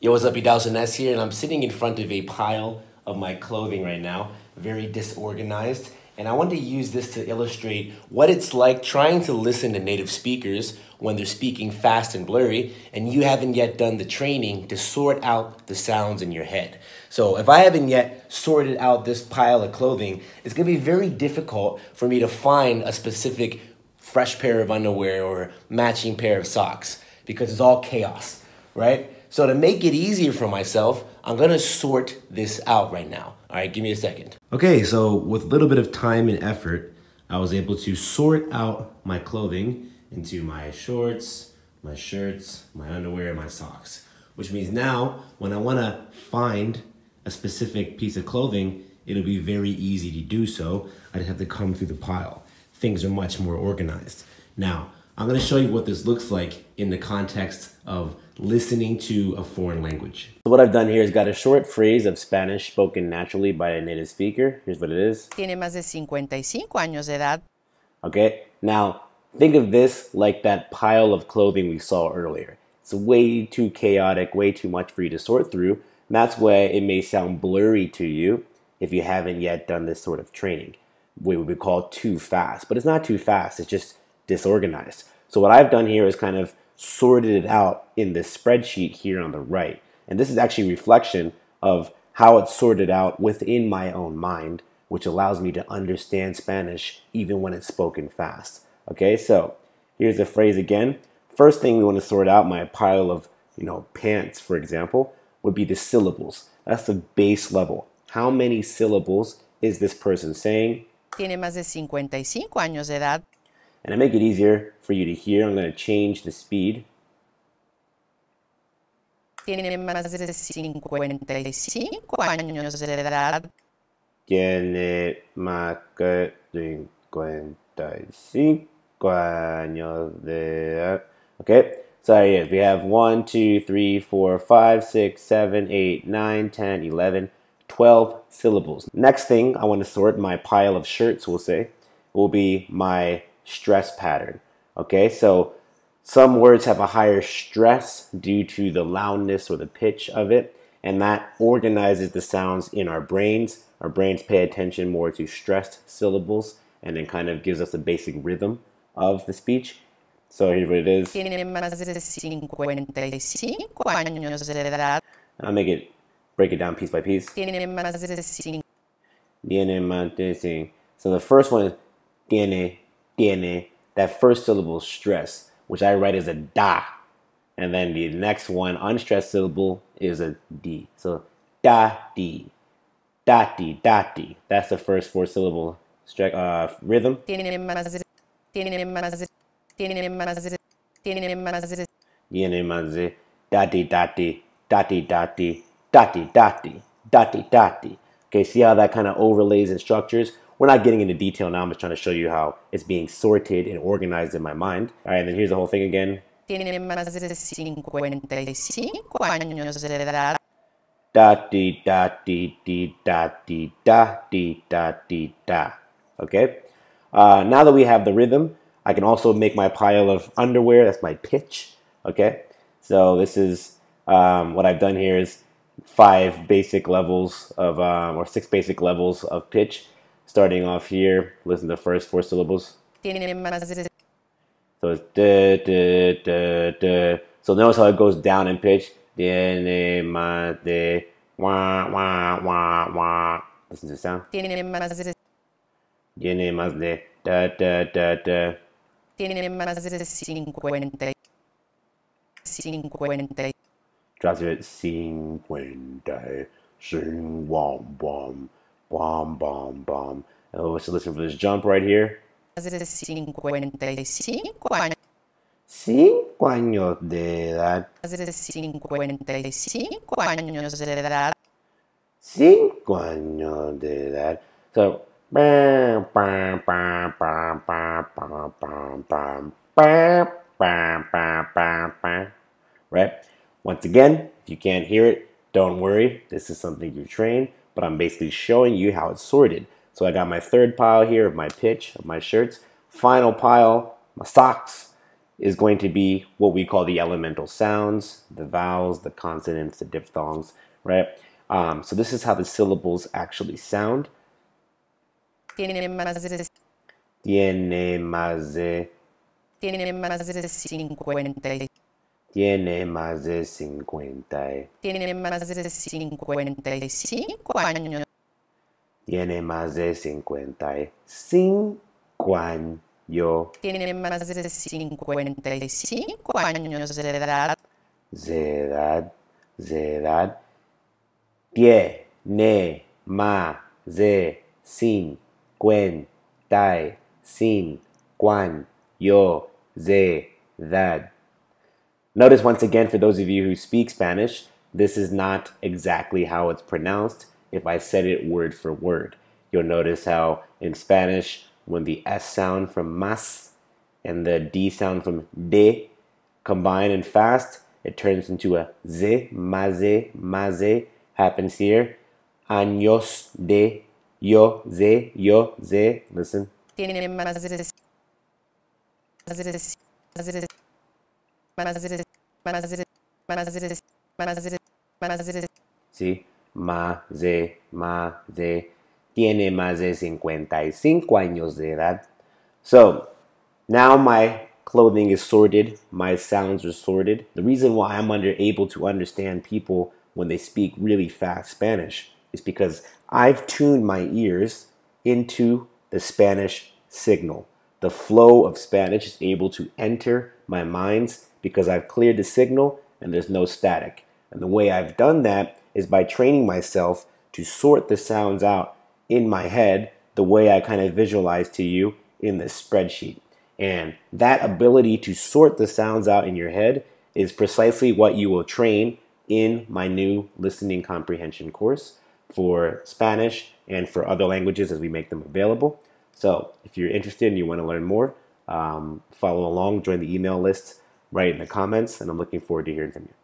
Yo, what's up, you Dawson S here, and I'm sitting in front of a pile of my clothing right now, very disorganized, and I want to use this to illustrate what it's like trying to listen to native speakers when they're speaking fast and blurry, and you haven't yet done the training to sort out the sounds in your head. So if I haven't yet sorted out this pile of clothing, it's gonna be very difficult for me to find a specific fresh pair of underwear or matching pair of socks because it's all chaos, right? So to make it easier for myself, I'm gonna sort this out right now. All right, give me a second. Okay, so with a little bit of time and effort, I was able to sort out my clothing into my shorts, my shirts, my underwear, and my socks. Which means now, when I wanna find a specific piece of clothing, it'll be very easy to do so. I'd have to come through the pile. Things are much more organized. Now, I'm going to show you what this looks like in the context of listening to a foreign language. So what I've done here is got a short phrase of Spanish spoken naturally by a native speaker. Here's what it is. Tiene más de 55 años de edad. Okay, now think of this like that pile of clothing we saw earlier. It's way too chaotic, way too much for you to sort through. And that's why it may sound blurry to you if you haven't yet done this sort of training. We would be called too fast, but it's not too fast. It's just disorganized. So what I've done here is kind of sorted it out in this spreadsheet here on the right. And this is actually reflection of how it's sorted out within my own mind, which allows me to understand Spanish even when it's spoken fast. Okay, so here's the phrase again. First thing we want to sort out, my pile of, you know, pants, for example, would be the syllables. That's the base level. How many syllables is this person saying? Tiene más de 55 años de edad. And to make it easier for you to hear, I'm going to change the speed. Tiene más de 55 años de edad. Tiene más que 55 años de edad. Okay, so that is. We have 1, 2, 3, 4, 5, 6, 7, 8, 9, 10, 11, 12 syllables. Next thing I want to sort my pile of shirts, we'll say, will be my stress pattern. Okay, so some words have a higher stress due to the loudness or the pitch of it, and that organizes the sounds in our brains. Our brains pay attention more to stressed syllables and then kind of gives us a basic rhythm of the speech. So here it is. I'll make it break it down piece by piece. So the first one is tiene tiene, that first syllable stress, which I write as a da. And then the next one, unstressed syllable, is a d. So da di, da di, da di. That's the first four syllable stre- uh, rhythm. Dati dati dati dati dati dati dati dati. Okay, see how that kind of overlays and structures. We're not getting into detail now. I'm just trying to show you how it's being sorted and organized in my mind. All right, and then here's the whole thing again. Da, dee, da, dee, da, dee, da, dee, da, dee, da. Okay? Uh, now that we have the rhythm, I can also make my pile of underwear. That's my pitch. Okay? So this is um, what I've done here is five basic levels of, um, or six basic levels of pitch. Starting off here, listen to the first four syllables. So it's da, da, da, da. So notice how it goes down in pitch. Wah, wah, wah, wah. Listen to the sound. Da, da, da, da. Tiene más de 50. 50. Sing, wom, wom. Bomb, bomb, bomb. And oh, let's listen for this jump right here. Cinco años de edad. Cinco años de edad. Cinco años de edad. So, right? Once again, if you can't hear it, don't worry. This is something you train but I'm basically showing you how it's sorted. So I got my third pile here of my pitch, of my shirts. Final pile, my socks, is going to be what we call the elemental sounds, the vowels, the consonants, the diphthongs, right? Um, so this is how the syllables actually sound. Tiene más Tiene más de... Tiene más de Tiene más de 50. Eh. Tiene más de 55 años. Tiene más de 55 eh. años. Tiene más de 55 años de edad. De edad, de edad. Tiene más de 55 años de edad. Notice once again, for those of you who speak Spanish, this is not exactly how it's pronounced if I said it word for word. You'll notice how in Spanish, when the S sound from mas and the D sound from de combine and fast, it turns into a z, maze, maze, happens here. Años de, yo, ze, yo, ze. Listen. Sí, más de, más de, tiene más de 55 años de edad. So, now my clothing is sorted, my sounds are sorted. The reason why I'm under, able to understand people when they speak really fast Spanish is because I've tuned my ears into the Spanish signal. The flow of Spanish is able to enter my minds, because I've cleared the signal and there's no static. And the way I've done that is by training myself to sort the sounds out in my head the way I kind of visualize to you in this spreadsheet. And that ability to sort the sounds out in your head is precisely what you will train in my new listening comprehension course for Spanish and for other languages as we make them available. So if you're interested and you want to learn more, um, follow along, join the email list, write in the comments, and I'm looking forward to hearing from you.